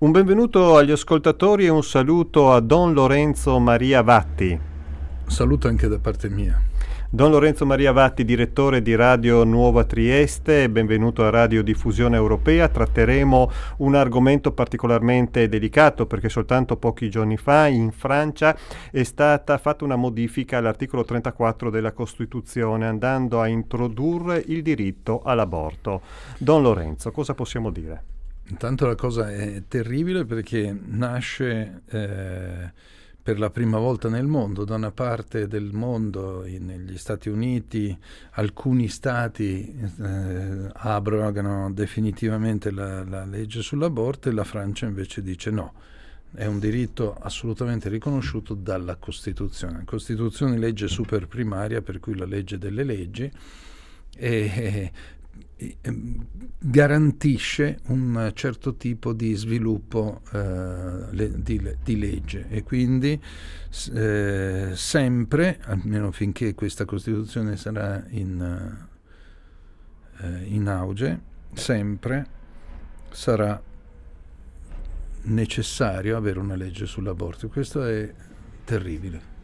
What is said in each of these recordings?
Un benvenuto agli ascoltatori e un saluto a Don Lorenzo Maria Vatti. Saluto anche da parte mia. Don Lorenzo Maria Vatti, direttore di Radio Nuova Trieste, benvenuto a Radio Diffusione Europea. Tratteremo un argomento particolarmente delicato perché soltanto pochi giorni fa in Francia è stata fatta una modifica all'articolo 34 della Costituzione andando a introdurre il diritto all'aborto. Don Lorenzo, cosa possiamo dire? Intanto la cosa è terribile perché nasce eh, per la prima volta nel mondo, da una parte del mondo, in, negli Stati Uniti, alcuni stati eh, abrogano definitivamente la, la legge sull'aborto e la Francia invece dice no è un diritto assolutamente riconosciuto dalla Costituzione. Costituzione legge superprimaria, per cui la legge delle leggi, e Ehm, garantisce un certo tipo di sviluppo eh, le, di, di, legge e quindi eh, sempre, almeno finché questa Costituzione sarà in, eh, in auge, sempre sarà necessario avere una legge sull'aborto. Questo è terribile.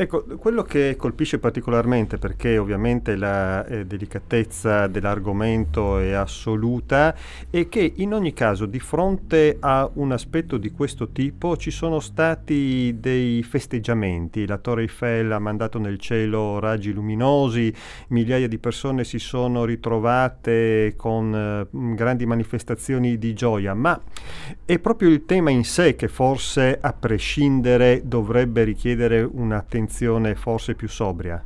Ecco, quello che colpisce particolarmente, perché ovviamente la eh, delicatezza dell'argomento è assoluta, è che in ogni caso di fronte a un aspetto di questo tipo ci sono stati dei festeggiamenti. La Torre Eiffel ha mandato nel cielo raggi luminosi, migliaia di persone si sono ritrovate con eh, grandi manifestazioni di gioia, ma è proprio il tema in sé che forse a prescindere dovrebbe richiedere un'attenzione attenzione forse più sobria?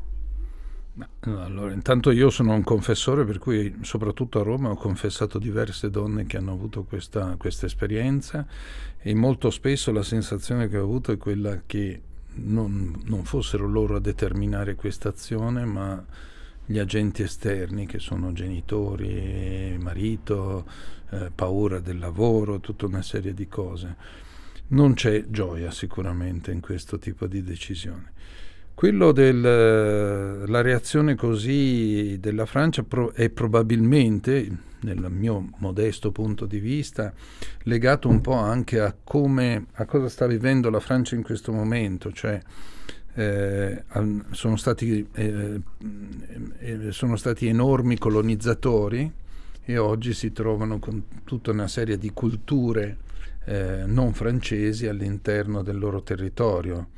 Allora, intanto io sono un confessore, per cui soprattutto a Roma ho confessato diverse donne che hanno avuto questa, questa esperienza e molto spesso la sensazione che ho avuto è quella che non, non fossero loro a determinare questa azione, ma gli agenti esterni che sono genitori, marito, eh, paura del lavoro, tutta una serie di cose non c'è gioia sicuramente in questo tipo di decisione. Quello della eh, reazione così della Francia pro- è probabilmente, nel mio modesto punto di vista, legato un po' anche a, come, a cosa sta vivendo la Francia in questo momento, cioè eh, sono, stati, eh, eh, eh, sono stati enormi colonizzatori e oggi si trovano con tutta una serie di culture eh, non francesi all'interno del loro territorio.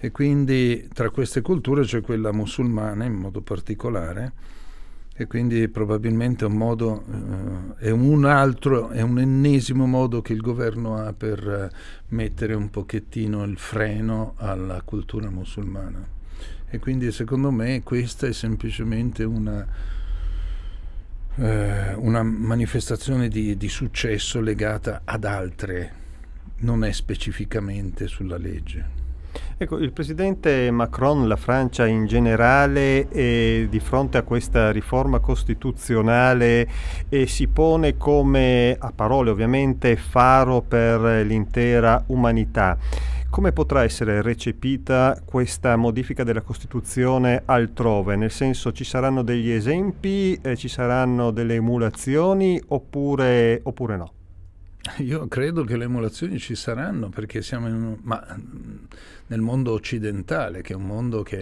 E quindi tra queste culture c'è quella musulmana in modo particolare e quindi probabilmente un modo, eh, è un altro, è un ennesimo modo che il governo ha per eh, mettere un pochettino il freno alla cultura musulmana. E quindi secondo me questa è semplicemente una, eh, una manifestazione di, di successo legata ad altre, non è specificamente sulla legge. Ecco, il presidente Macron, la Francia in generale, eh, di fronte a questa riforma costituzionale eh, si pone come, a parole ovviamente, faro per l'intera umanità come potrà essere recepita questa modifica della Costituzione altrove? Nel senso ci saranno degli esempi, eh, ci saranno delle emulazioni oppure, oppure no? Io credo che le emulazioni ci saranno perché siamo in, ma, mm, nel mondo occidentale, che è un mondo che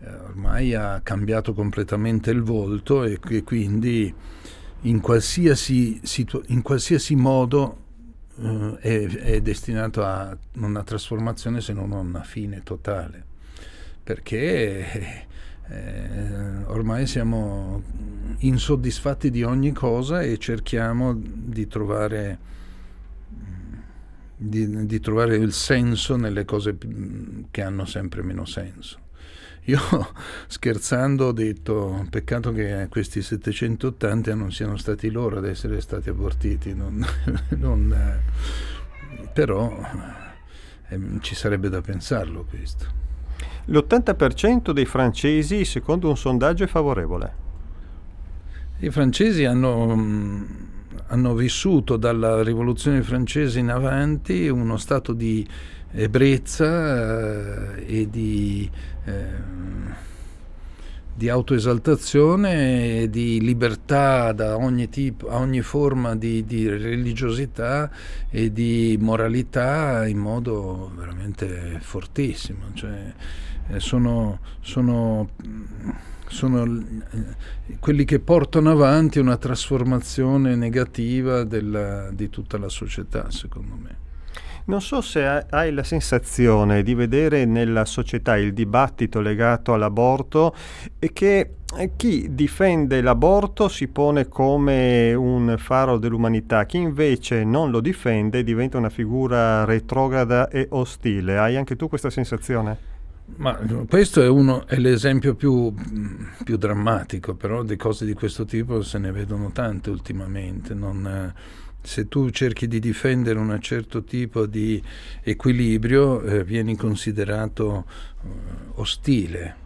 eh, ormai ha cambiato completamente il volto e, e quindi in qualsiasi, situ- in qualsiasi modo eh, è, è, destinato a una trasformazione se non a una fine totale, perché eh, ormai siamo insoddisfatti di ogni cosa e cerchiamo di trovare, di, di trovare il senso nelle cose mm, che hanno sempre meno senso. Io scherzando ho detto, peccato che questi 780 non siano stati loro ad essere stati abortiti, non, non, però eh, ehm, ci sarebbe da pensarlo questo. L'80% dei francesi, secondo un sondaggio, è favorevole. I francesi hanno, mm, hanno vissuto dalla rivoluzione francese in avanti uno stato di ebbrezza eh, e di, ehm, di autoesaltazione e di libertà da ogni tipo, a ogni forma di, di religiosità e di moralità in modo veramente fortissimo. Cioè, eh, sono, sono, sono eh, quelli che portano avanti una trasformazione negativa della, di tutta la società, secondo me. Non so se hai la sensazione di vedere nella società il dibattito legato all'aborto e che eh, chi difende l'aborto si pone come un faro dell'umanità, chi invece non lo difende diventa una figura retrograda e ostile. Hai anche tu questa sensazione? Ma questo è, uno, è l'esempio più, più, drammatico, però di cose di questo tipo se ne vedono tante ultimamente. Non, se tu cerchi di difendere un certo tipo di equilibrio eh, vieni considerato eh, ostile.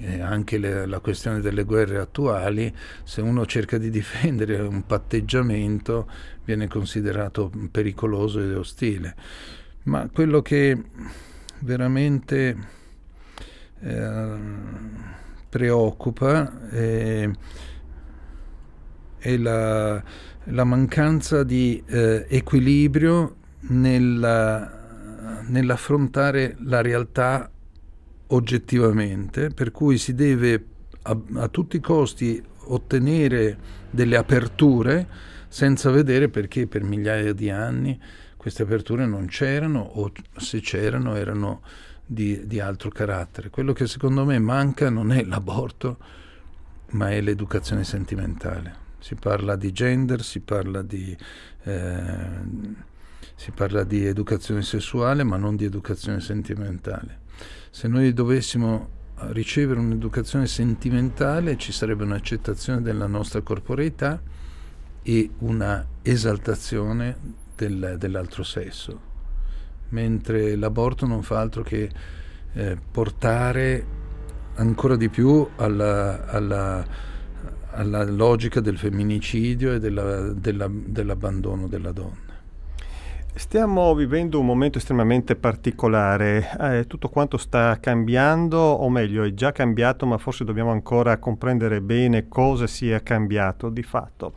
E anche le, la questione delle guerre attuali, se uno cerca di difendere un patteggiamento viene considerato pericoloso ed ostile. Ma quello che veramente eh, preoccupa è e la, la mancanza di eh, equilibrio nella, nell'affrontare la realtà oggettivamente, per cui si deve a, a tutti i costi ottenere delle aperture senza vedere perché per migliaia di anni queste aperture non c'erano o se c'erano erano di, di, altro carattere. Quello che secondo me manca non è l'aborto, ma è l'educazione sentimentale si parla di gender, si parla di, eh, si parla di educazione sessuale, ma non di educazione sentimentale. Se noi dovessimo eh, ricevere un'educazione sentimentale ci sarebbe un'accettazione della nostra corporeità e una esaltazione del, dell'altro sesso, mentre l'aborto non fa altro che eh, portare ancora di più alla, alla alla logica del femminicidio e della, della, dell'abbandono della donna. Stiamo vivendo un momento estremamente particolare, eh, tutto quanto sta cambiando, o meglio è già cambiato, ma forse dobbiamo ancora comprendere bene cosa sia cambiato di fatto.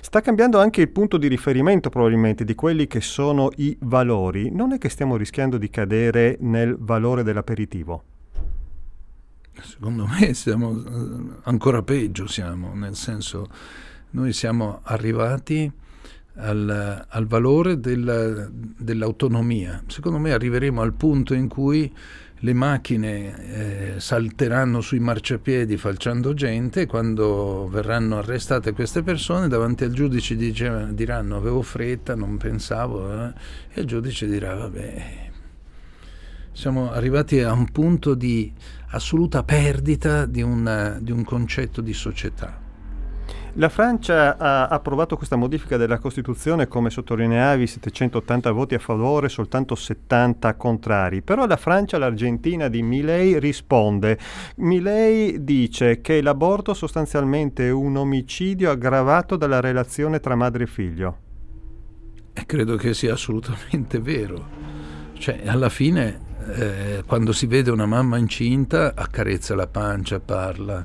Sta cambiando anche il punto di riferimento probabilmente di quelli che sono i valori. Non è che stiamo rischiando di cadere nel valore dell'aperitivo? secondo me siamo eh, ancora peggio, siamo, nel senso noi siamo arrivati al, al valore della, dell'autonomia. Secondo me arriveremo al punto in cui le macchine eh, salteranno sui marciapiedi falciando gente quando verranno arrestate queste persone davanti al giudice dice, diranno avevo fretta, non pensavo eh, e il giudice dirà vabbè siamo arrivati a un punto di assoluta perdita di, una, di un concetto di società. La Francia ha approvato questa modifica della Costituzione, come sottolineavi, 780 voti a favore, soltanto 70 contrari. Però la Francia, l'Argentina di Milei risponde. Milei dice che l'aborto sostanzialmente è un omicidio aggravato dalla relazione tra madre e figlio. E credo che sia assolutamente vero. Cioè, alla fine eh, quando si vede una mamma incinta accarezza la pancia, parla,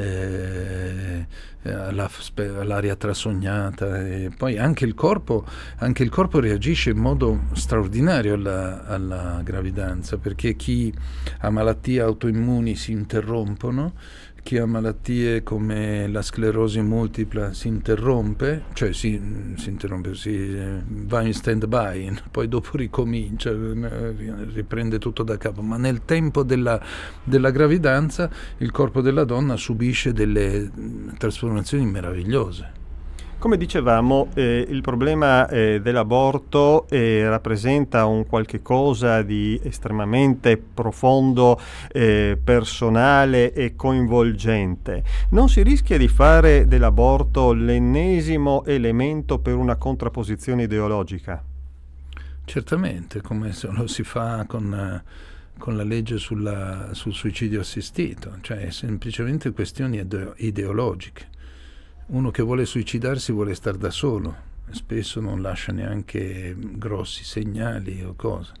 eh, eh all'aria trasognata e poi anche il corpo, anche il corpo reagisce in modo straordinario alla, alla gravidanza perché chi ha malattie autoimmuni si interrompono chi ha malattie come la sclerosi multipla si interrompe, cioè si, si interrompe, si va in stand-by, poi dopo ricomincia, eh, riprende tutto da capo, ma nel tempo della, della gravidanza il corpo della donna subisce subisce delle mm, trasformazioni meravigliose. Come dicevamo, eh, il problema eh, dell'aborto eh, rappresenta un qualche cosa di estremamente profondo, eh, personale e coinvolgente. Non si rischia di fare dell'aborto l'ennesimo elemento per una contrapposizione ideologica? Certamente, come se lo si fa con eh, con la legge sulla, sul suicidio assistito, cioè semplicemente questioni ideologiche. Uno che vuole suicidarsi vuole stare da solo, spesso non lascia neanche grossi segnali o cose.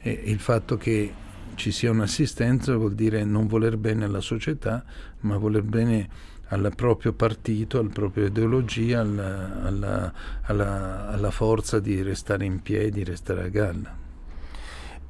E il fatto che ci sia un'assistenza vuol dire non voler bene alla società, ma voler bene al proprio partito, alla propria ideologia, alla, alla, alla, alla forza di restare in piedi, restare a galla.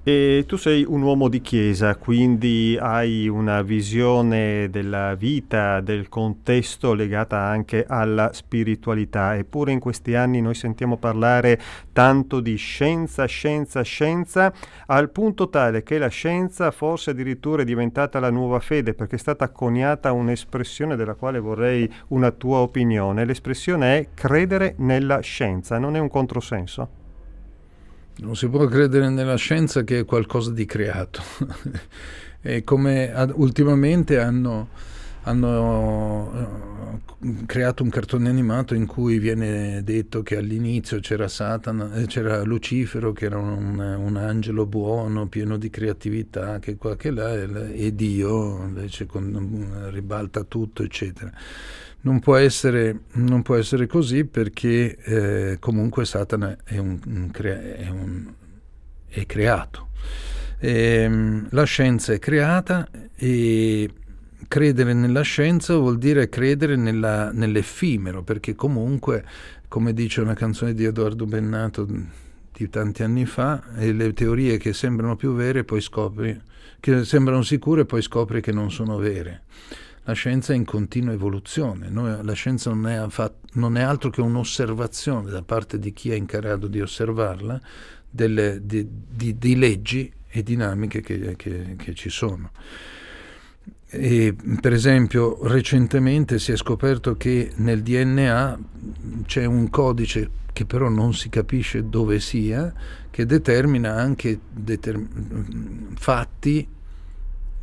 E tu sei un uomo di chiesa, quindi hai una visione della vita, del contesto legata anche alla spiritualità, eppure in questi anni noi sentiamo parlare tanto di scienza, scienza, scienza, al punto tale che la scienza forse addirittura è diventata la nuova fede, perché è stata coniata un'espressione della quale vorrei una tua opinione. L'espressione è credere nella scienza, non è un controsenso? Non si può credere nella scienza che è qualcosa di creato. e come ultimamente hanno, hanno eh, creato un cartone animato in cui viene detto che all'inizio c'era Satana, eh, c'era Lucifero che era un, un, angelo buono, pieno di creatività, che qua che là, e Dio invece con, ribalta tutto, eccetera. Non può, essere, non può essere, così perché eh, comunque Satana è, un, un crea- è, un, è creato. E, ehm, la scienza è creata e credere nella scienza vuol dire credere nella, nell'effimero, perché comunque, come dice una canzone di Edoardo Bennato di tanti anni fa, eh, le teorie che sembrano più vere poi scopri, che sembrano sicure poi scopri che non sono vere la scienza è in continua evoluzione, Noi, la scienza non è, affatto, non è altro che un'osservazione da parte di chi è in grado di osservarla delle, di, di, di, leggi e dinamiche che, che, che ci sono. E, per esempio, recentemente si è scoperto che nel DNA c'è un codice che però non si capisce dove sia, che determina anche determ fatti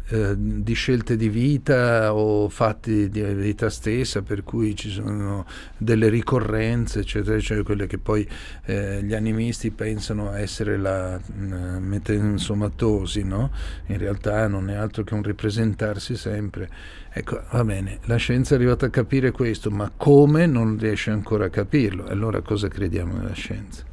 eh, di scelte di vita o fatti di vita stessa, per cui ci sono delle ricorrenze, eccetera, eccetera quelle che poi eh, gli animisti pensano essere la mm, metensomatosi, no? In realtà non è altro che un ripresentarsi sempre. Ecco, va bene, la scienza è arrivata a capire questo, ma come non riesce ancora a capirlo? Allora cosa crediamo nella scienza?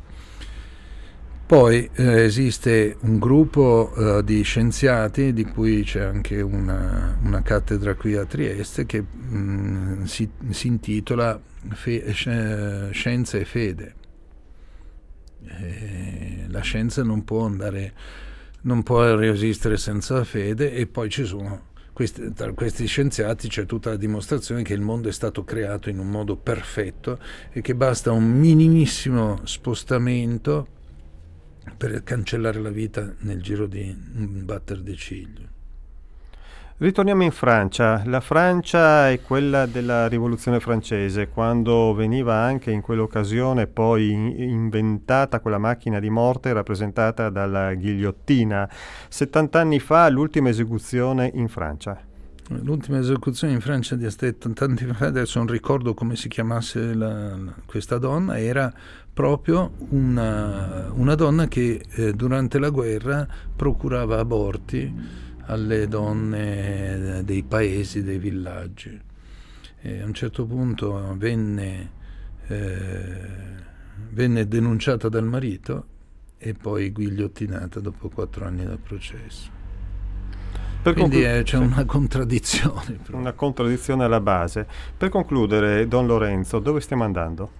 Poi eh, esiste un gruppo eh, di scienziati, di cui c'è anche una, una, cattedra qui a Trieste, che mh, mm, si, si, intitola eh, Scienza e Fede. E la scienza non può andare, non può resistere senza fede e poi ci sono questi, tra questi scienziati c'è tutta la dimostrazione che il mondo è stato creato in un modo perfetto e che basta un minimissimo spostamento per cancellare la vita nel giro di un batter di ciglio. Ritorniamo in Francia. La Francia è quella della rivoluzione francese, quando veniva anche in quell'occasione poi inventata quella macchina di morte rappresentata dalla ghigliottina. 70 anni fa l'ultima esecuzione in Francia. L'ultima esecuzione in Francia di tanti anni fa, adesso non ricordo come si chiamasse la, questa donna, era proprio una, una donna che eh, durante la guerra procurava aborti alle donne eh, dei paesi, dei villaggi. E a un certo punto venne, eh, venne denunciata dal marito e poi guigliottinata dopo quattro anni dal processo. Per Quindi conclu- c'è sì. una contraddizione. Però. Una contraddizione alla base. Per concludere, Don Lorenzo, dove stiamo andando?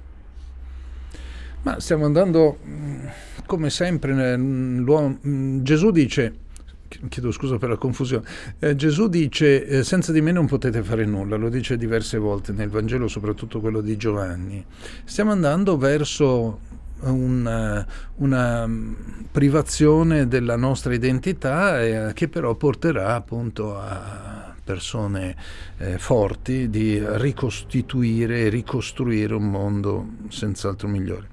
Ma stiamo andando, mm, come sempre, mm, mm, Gesù dice, chiedo scusa per la confusione, eh, Gesù dice eh, senza di me non potete fare nulla, lo dice diverse volte nel Vangelo, soprattutto quello di Giovanni. Stiamo andando verso eh, una, una mm, privazione della nostra identità eh, che però porterà appunto a persone eh, forti di ricostituire e ricostruire un mondo senz'altro migliore.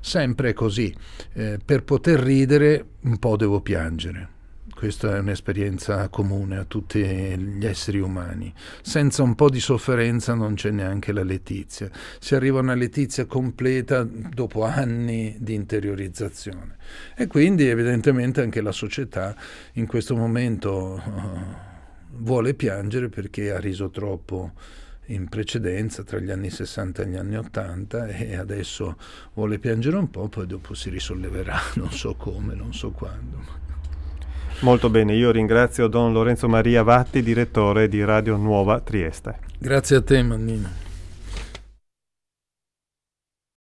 Sempre così, eh, per poter ridere un po' devo piangere. Questa è un'esperienza comune a tutti gli esseri umani. Senza un po' di sofferenza non c'è neanche la letizia. Si arriva a una letizia completa dopo anni di interiorizzazione. E quindi evidentemente anche la società in questo momento eh, vuole piangere perché ha riso troppo in precedenza tra gli anni 60 e gli anni 80 e adesso vuole piangere un po', poi dopo si risolleverà, non so come, non so quando. Molto bene, io ringrazio Don Lorenzo Maria Vatti, direttore di Radio Nuova Trieste. Grazie a te Mannino.